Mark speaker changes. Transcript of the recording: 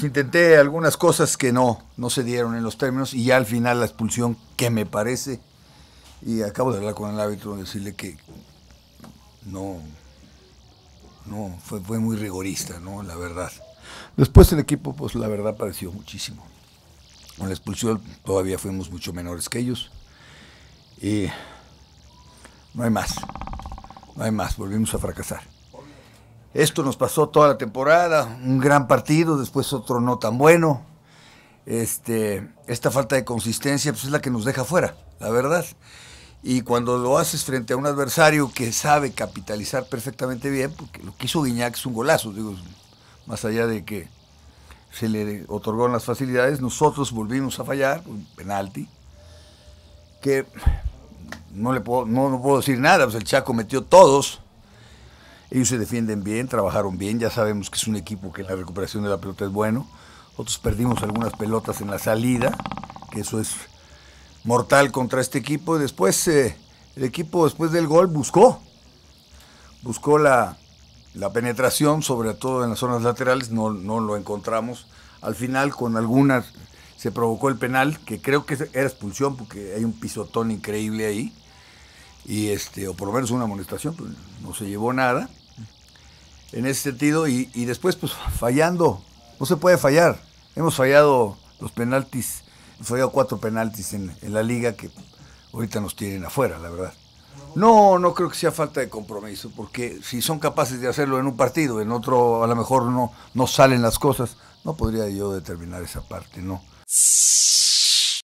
Speaker 1: Pues, intenté algunas cosas que no, no se dieron en los términos y ya al final la expulsión que me parece, y acabo de hablar con el árbitro, decirle que no, no, fue, muy rigorista, ¿no? La verdad. Después el equipo, pues la verdad pareció muchísimo. Con la expulsión todavía fuimos mucho menores que ellos. Y no hay más, no hay más, volvimos a fracasar. Esto nos pasó toda la temporada, un gran partido, después otro no tan bueno. Este, esta falta de consistencia pues, es la que nos deja fuera, la verdad. Y cuando lo haces frente a un adversario que sabe capitalizar perfectamente bien, porque lo que hizo Guiñac es un golazo, digo, más allá de que se le otorgó las facilidades, nosotros volvimos a fallar, un penalti, que no le puedo, no, puedo decir nada, pues el Chaco metió todos, ellos se defienden bien, trabajaron bien, ya sabemos que es un equipo que en la recuperación de la pelota es bueno. Nosotros perdimos algunas pelotas en la salida, que eso es mortal contra este equipo. después eh, el equipo, después del gol, buscó. Buscó la, penetración, sobre todo en las zonas laterales, no, no lo encontramos. Al final, con algunas, se provocó el penal, que creo que era expulsión porque hay un pisotón increíble ahí y este, o por lo menos una amonestación, pues no se llevó nada en ese sentido, y, después pues fallando, no se puede fallar, hemos fallado los penaltis, hemos fallado cuatro penaltis en, la liga que ahorita nos tienen afuera, la verdad. No, no creo que sea falta de compromiso, porque si son capaces de hacerlo en un partido, en otro a lo mejor no, no salen las cosas, no podría yo determinar esa parte, no.